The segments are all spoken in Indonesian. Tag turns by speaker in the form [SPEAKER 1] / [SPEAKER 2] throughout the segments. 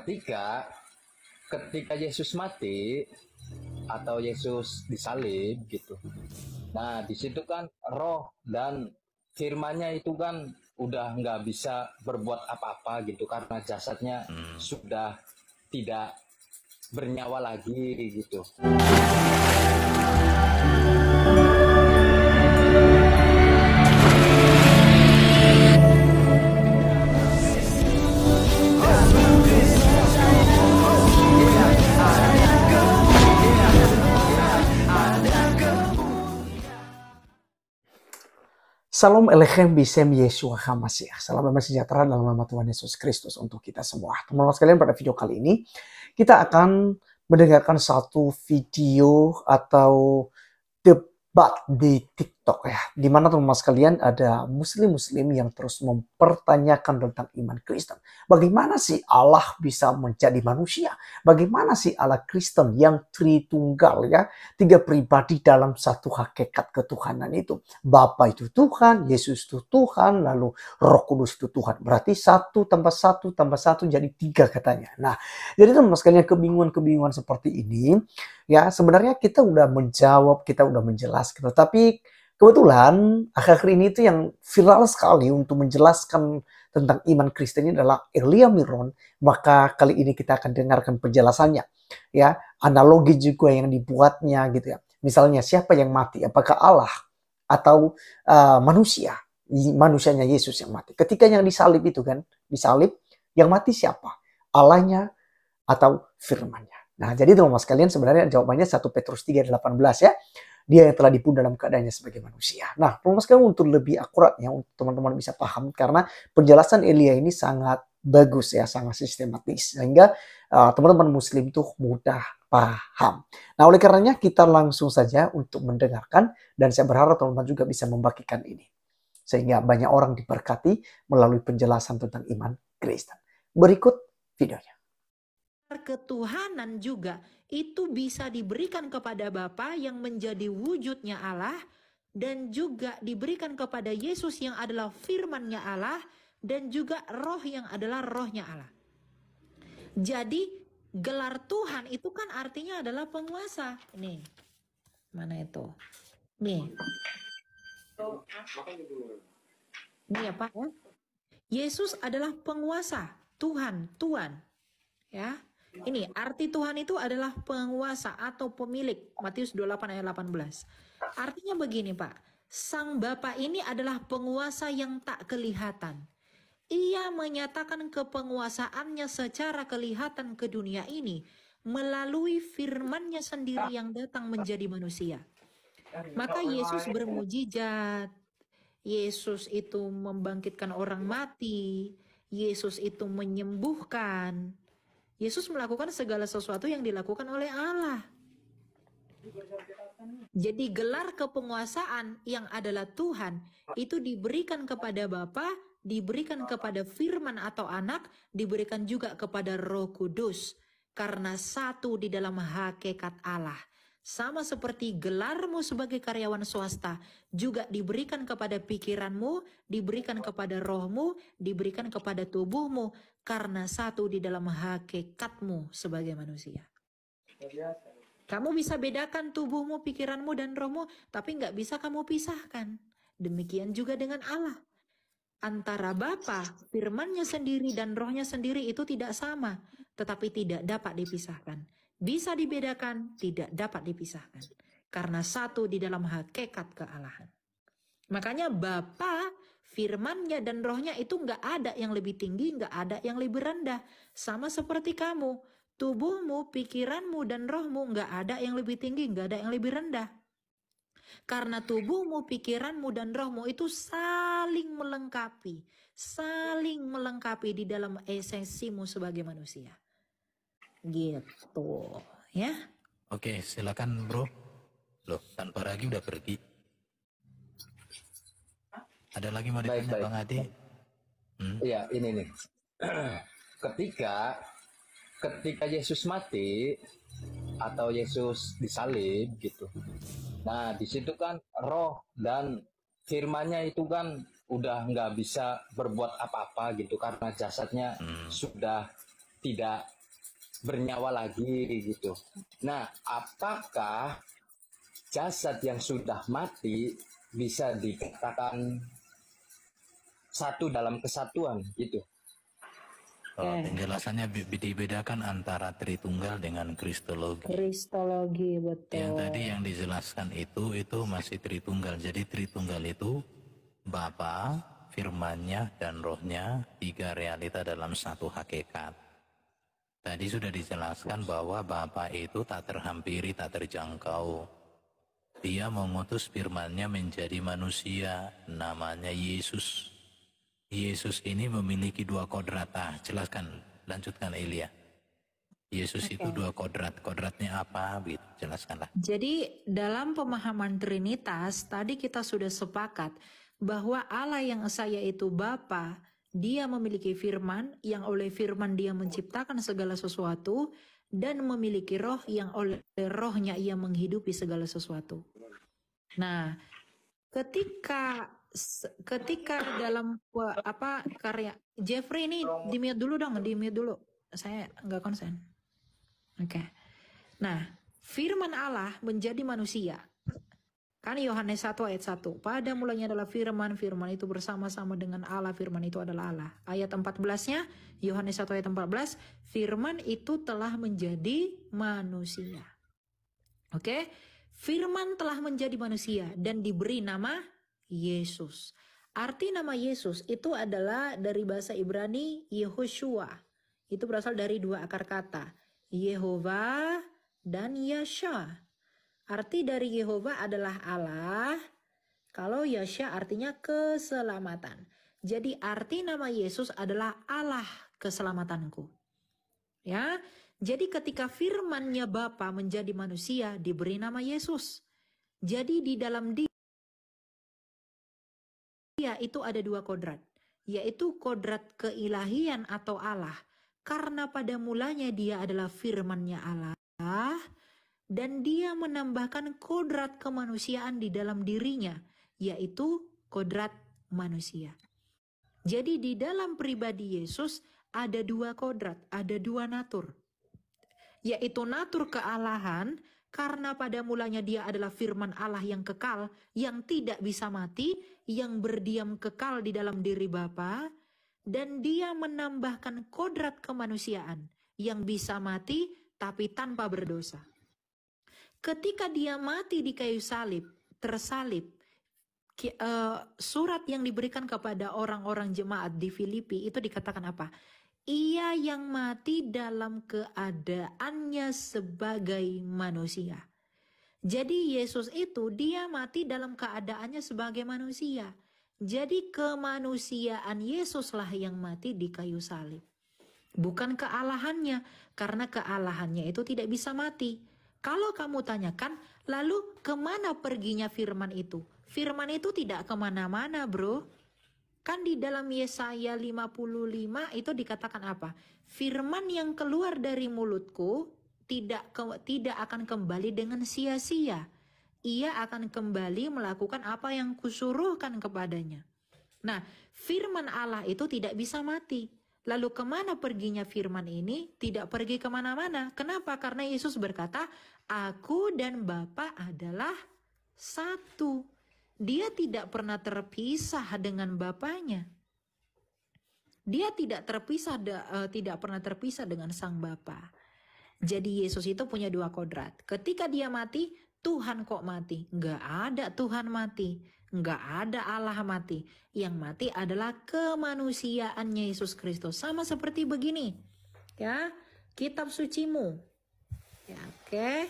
[SPEAKER 1] ketika ketika Yesus mati atau Yesus disalib gitu. Nah, di situ kan roh dan firmannya itu kan udah nggak bisa berbuat apa-apa gitu karena jasadnya hmm. sudah tidak bernyawa lagi gitu.
[SPEAKER 2] Salam Elechem Bisem Yeshua HaMashiach. Salam damai sejahtera dalam nama Tuhan Yesus Kristus untuk kita semua. Teman-teman sekalian pada video kali ini kita akan mendengarkan satu video atau debat di TikTok TikTok ya, di mana teman-teman sekalian ada muslim-muslim yang terus mempertanyakan tentang iman Kristen. Bagaimana sih Allah bisa menjadi manusia? Bagaimana sih Allah Kristen yang tritunggal ya, tiga pribadi dalam satu hakikat ketuhanan itu. Bapa itu Tuhan, Yesus itu Tuhan, lalu Roh Kudus itu Tuhan. Berarti satu tambah satu tambah satu jadi tiga katanya. Nah, jadi teman-teman sekalian kebingungan-kebingungan seperti ini ya sebenarnya kita udah menjawab, kita udah menjelaskan, tapi Kebetulan akhir-akhir ini itu yang viral sekali untuk menjelaskan tentang iman Kristen ini adalah Elia Miron, maka kali ini kita akan dengarkan penjelasannya. Ya, analogi juga yang dibuatnya gitu ya. Misalnya siapa yang mati, apakah Allah atau uh, manusia? Manusianya Yesus yang mati. Ketika yang disalib itu kan, disalib, yang mati siapa? Allahnya atau firmannya. Nah, jadi teman-teman sekalian sebenarnya jawabannya 1 Petrus 3:18 ya dia yang telah dipun dalam keadaannya sebagai manusia. Nah, sekali untuk lebih akuratnya untuk teman-teman bisa paham karena penjelasan Elia ini sangat bagus ya, sangat sistematis sehingga uh, teman-teman uh, muslim itu mudah paham. Nah, oleh karenanya kita langsung saja untuk mendengarkan dan saya berharap teman-teman juga bisa membagikan ini sehingga banyak orang diberkati melalui penjelasan tentang iman Kristen. Berikut videonya
[SPEAKER 1] ketuhanan juga itu bisa diberikan kepada Bapa yang menjadi wujudnya Allah dan juga diberikan kepada Yesus yang adalah firmannya Allah dan juga roh yang adalah rohnya Allah. Jadi gelar Tuhan itu kan artinya adalah penguasa. Nih, mana itu? Nih. Nih apa ya, ya? Yesus adalah penguasa, Tuhan, Tuhan. Ya, ini arti Tuhan itu adalah penguasa atau pemilik. Matius 28 ayat 18. Artinya begini Pak, Sang Bapa ini adalah penguasa yang tak kelihatan. Ia menyatakan kepenguasaannya secara kelihatan ke dunia ini melalui Firman-Nya sendiri yang datang menjadi manusia. Maka Yesus bermujizat, Yesus itu membangkitkan orang mati, Yesus itu menyembuhkan, Yesus melakukan segala sesuatu yang dilakukan oleh Allah. Jadi gelar kepenguasaan yang adalah Tuhan itu diberikan kepada Bapa, diberikan kepada firman atau anak, diberikan juga kepada Roh Kudus karena satu di dalam hakikat Allah sama seperti gelarmu sebagai karyawan swasta, juga diberikan kepada pikiranmu, diberikan kepada rohmu, diberikan kepada tubuhmu, karena satu di dalam hakikatmu sebagai manusia. Kamu bisa bedakan tubuhmu, pikiranmu, dan rohmu, tapi nggak bisa kamu pisahkan. Demikian juga dengan Allah. Antara Bapa, firmannya sendiri dan rohnya sendiri itu tidak sama, tetapi tidak dapat dipisahkan bisa dibedakan, tidak dapat dipisahkan. Karena satu di dalam hakikat kealahan. Makanya Bapa firmannya dan rohnya itu nggak ada yang lebih tinggi, nggak ada yang lebih rendah. Sama seperti kamu, tubuhmu, pikiranmu, dan rohmu nggak ada yang lebih tinggi, nggak ada yang lebih rendah. Karena tubuhmu, pikiranmu, dan rohmu itu saling melengkapi, saling melengkapi di dalam esensimu sebagai manusia. Gitu, ya. Oke, silakan bro. Loh, tanpa lagi udah pergi. Ada lagi mau ditanya baik, baik. Bang Adi? Hmm? Ya, ini nih. ketika ketika Yesus mati atau Yesus disalib gitu. Nah, di situ kan roh dan firmannya itu kan udah nggak bisa berbuat apa-apa gitu karena jasadnya hmm. sudah tidak bernyawa lagi gitu. Nah, apakah jasad yang sudah mati bisa dikatakan satu dalam kesatuan gitu? Oh, penjelasannya dibedakan antara Tritunggal dengan Kristologi. Kristologi betul. Yang tadi yang dijelaskan itu itu masih Tritunggal. Jadi Tritunggal itu Bapa, Firman-Nya dan Rohnya tiga realita dalam satu hakikat. Tadi sudah dijelaskan bahwa Bapak itu tak terhampiri, tak terjangkau. Dia mengutus firmannya menjadi manusia, namanya Yesus. Yesus ini memiliki dua kodrat. Ah, jelaskan, lanjutkan Elia. Yesus okay. itu dua kodrat. Kodratnya apa? Gitu, jelaskanlah. Jadi dalam pemahaman Trinitas, tadi kita sudah sepakat bahwa Allah yang saya itu Bapak, dia memiliki firman yang oleh firman dia menciptakan segala sesuatu dan memiliki roh yang oleh rohnya ia menghidupi segala sesuatu. Nah, ketika ketika dalam apa karya Jeffrey ini dimiat dulu dong, dimiat dulu. Saya nggak konsen. Oke. Okay. Nah, firman Allah menjadi manusia Kan Yohanes 1 ayat 1, pada mulanya adalah firman, firman itu bersama-sama dengan Allah, firman itu adalah Allah. Ayat 14-nya, Yohanes 1 ayat 14, firman itu telah menjadi manusia. Oke, okay? firman telah menjadi manusia dan diberi nama Yesus. Arti nama Yesus itu adalah dari bahasa Ibrani Yehoshua. Itu berasal dari dua akar kata, Yehova dan Yasha Arti dari Yehova adalah Allah. Kalau Yasha artinya keselamatan. Jadi arti nama Yesus adalah Allah keselamatanku. Ya. Jadi ketika firmannya Bapa menjadi manusia diberi nama Yesus. Jadi di dalam dia itu ada dua kodrat, yaitu kodrat keilahian atau Allah. Karena pada mulanya dia adalah firmannya Allah, dan dia menambahkan kodrat kemanusiaan di dalam dirinya, yaitu kodrat manusia. Jadi di dalam pribadi Yesus ada dua kodrat, ada dua natur. Yaitu natur kealahan, karena pada mulanya dia adalah firman Allah yang kekal, yang tidak bisa mati, yang berdiam kekal di dalam diri Bapa, dan dia menambahkan kodrat kemanusiaan yang bisa mati tapi tanpa berdosa ketika dia mati di kayu salib, tersalib, eh, surat yang diberikan kepada orang-orang jemaat di Filipi itu dikatakan apa? Ia yang mati dalam keadaannya sebagai manusia. Jadi Yesus itu dia mati dalam keadaannya sebagai manusia. Jadi kemanusiaan Yesuslah yang mati di kayu salib. Bukan kealahannya, karena kealahannya itu tidak bisa mati kalau kamu tanyakan, lalu kemana perginya firman itu? Firman itu tidak kemana-mana bro. Kan di dalam Yesaya 55 itu dikatakan apa? Firman yang keluar dari mulutku tidak ke, tidak akan kembali dengan sia-sia. Ia akan kembali melakukan apa yang kusuruhkan kepadanya. Nah, firman Allah itu tidak bisa mati. Lalu kemana perginya firman ini? Tidak pergi kemana-mana. Kenapa? Karena Yesus berkata, Aku dan Bapa adalah satu. Dia tidak pernah terpisah dengan Bapaknya. Dia tidak terpisah e, tidak pernah terpisah dengan Sang Bapa. Jadi Yesus itu punya dua kodrat. Ketika dia mati, Tuhan kok mati? Gak ada Tuhan mati. Gak ada Allah mati. Yang mati adalah kemanusiaannya Yesus Kristus. Sama seperti begini. Ya, kitab sucimu. Ya, Oke.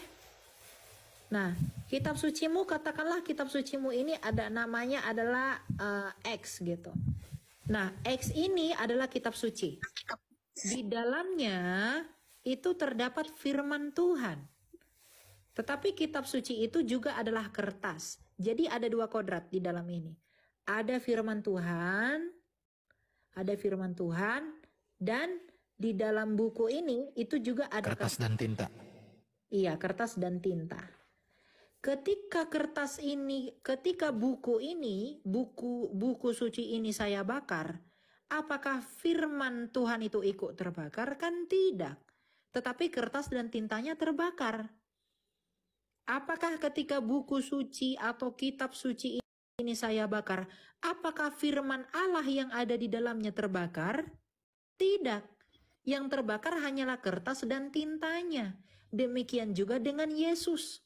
[SPEAKER 1] Nah, kitab sucimu katakanlah kitab sucimu ini ada namanya adalah uh, X gitu. Nah, X ini adalah kitab suci. Di dalamnya itu terdapat firman Tuhan. Tetapi kitab suci itu juga adalah kertas. Jadi ada dua kodrat di dalam ini. Ada firman Tuhan, ada firman Tuhan, dan di dalam buku ini itu juga ada kertas, kertas. dan tinta. Iya, kertas dan tinta. Ketika kertas ini, ketika buku ini, buku buku suci ini saya bakar, apakah firman Tuhan itu ikut terbakar? Kan tidak. Tetapi kertas dan tintanya terbakar. Apakah ketika buku suci atau kitab suci ini saya bakar, apakah firman Allah yang ada di dalamnya terbakar? Tidak. Yang terbakar hanyalah kertas dan tintanya. Demikian juga dengan Yesus.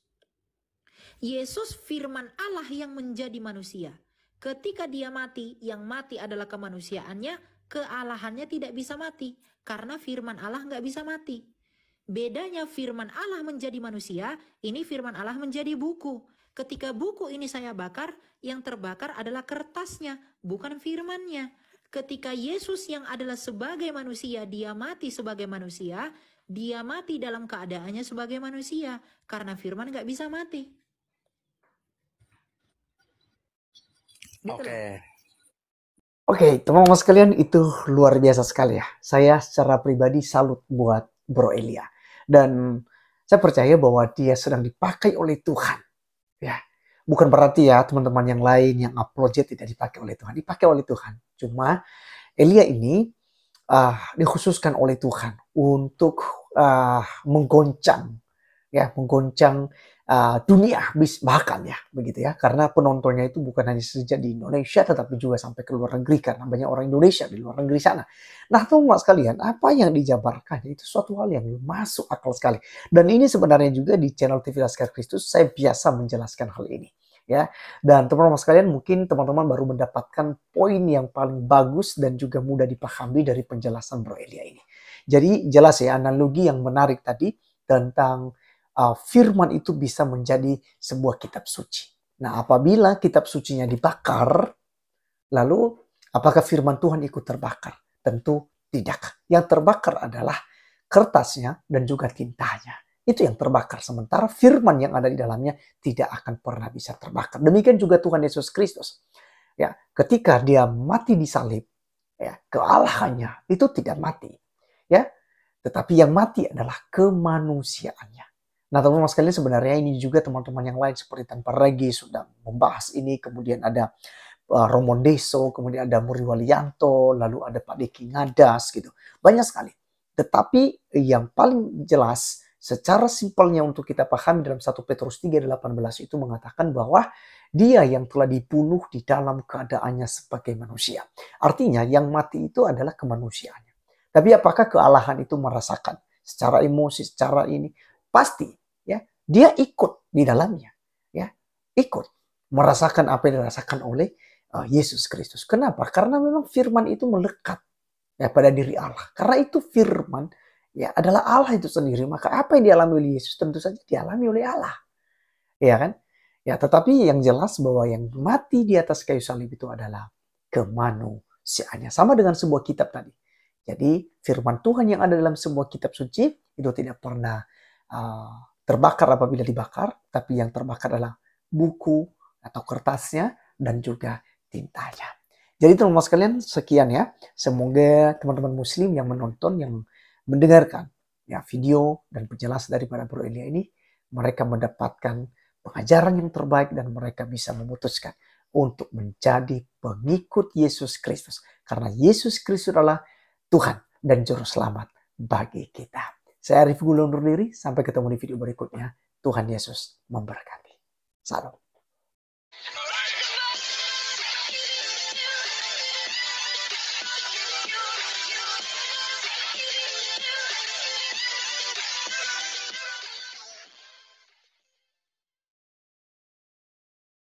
[SPEAKER 1] Yesus firman Allah yang menjadi manusia. Ketika dia mati, yang mati adalah kemanusiaannya, kealahannya tidak bisa mati. Karena firman Allah nggak bisa mati. Bedanya firman Allah menjadi manusia, ini firman Allah menjadi buku. Ketika buku ini saya bakar, yang terbakar adalah kertasnya, bukan firmannya. Ketika Yesus yang adalah sebagai manusia, dia mati sebagai manusia, dia mati dalam keadaannya sebagai manusia karena firman nggak bisa mati.
[SPEAKER 2] Gitu Oke. Oke, teman-teman sekalian itu luar biasa sekali ya. Saya secara pribadi salut buat Bro Elia. Dan saya percaya bahwa dia sedang dipakai oleh Tuhan. Ya, bukan berarti ya teman-teman yang lain yang upload tidak dipakai oleh Tuhan, dipakai oleh Tuhan. Cuma Elia ini uh, dikhususkan oleh Tuhan untuk uh, menggoncang ya menggoncang uh, dunia bahkan ya begitu ya karena penontonnya itu bukan hanya saja di Indonesia tetapi juga sampai ke luar negeri karena banyak orang Indonesia di luar negeri sana. Nah teman sekalian apa yang dijabarkan itu suatu hal yang masuk akal sekali dan ini sebenarnya juga di channel TV Laskar Kristus saya biasa menjelaskan hal ini ya. Dan teman-teman sekalian mungkin teman-teman baru mendapatkan poin yang paling bagus dan juga mudah dipahami dari penjelasan Bro Elia ini. Jadi jelas ya analogi yang menarik tadi tentang uh, firman itu bisa menjadi sebuah kitab suci. Nah, apabila kitab sucinya dibakar, lalu apakah firman Tuhan ikut terbakar? Tentu tidak. Yang terbakar adalah kertasnya dan juga tintanya itu yang terbakar. Sementara firman yang ada di dalamnya tidak akan pernah bisa terbakar. Demikian juga Tuhan Yesus Kristus. Ya, ketika dia mati di salib, ya, kealahannya itu tidak mati. Ya, tetapi yang mati adalah kemanusiaannya. Nah, teman-teman sekalian sebenarnya ini juga teman-teman yang lain seperti tanpa regi sudah membahas ini. Kemudian ada eh, Romon Deso, kemudian ada Muri Walianto, lalu ada Pak Diki Ngadas gitu. Banyak sekali. Tetapi yang paling jelas Secara simpelnya untuk kita pahami dalam 1 Petrus 3:18 itu mengatakan bahwa dia yang telah dibunuh di dalam keadaannya sebagai manusia. Artinya yang mati itu adalah kemanusiaannya. Tapi apakah kealahan itu merasakan secara emosi, secara ini? Pasti ya, dia ikut di dalamnya ya. Ikut merasakan apa yang dirasakan oleh uh, Yesus Kristus. Kenapa? Karena memang firman itu melekat ya pada diri Allah. Karena itu firman ya adalah Allah itu sendiri. Maka apa yang dialami oleh Yesus tentu saja dialami oleh Allah. Ya kan? Ya, tetapi yang jelas bahwa yang mati di atas kayu salib itu adalah kemanusiaannya. Sama dengan sebuah kitab tadi. Jadi firman Tuhan yang ada dalam sebuah kitab suci itu tidak pernah uh, terbakar apabila dibakar, tapi yang terbakar adalah buku atau kertasnya dan juga tintanya. Jadi teman-teman sekalian sekian ya. Semoga teman-teman muslim yang menonton yang mendengarkan ya video dan penjelasan daripada Bro Elia ini, mereka mendapatkan pengajaran yang terbaik dan mereka bisa memutuskan untuk menjadi pengikut Yesus Kristus. Karena Yesus Kristus adalah Tuhan dan Juru Selamat bagi kita. Saya Arif Gula undur diri, sampai ketemu di video berikutnya. Tuhan Yesus memberkati.
[SPEAKER 1] Salam.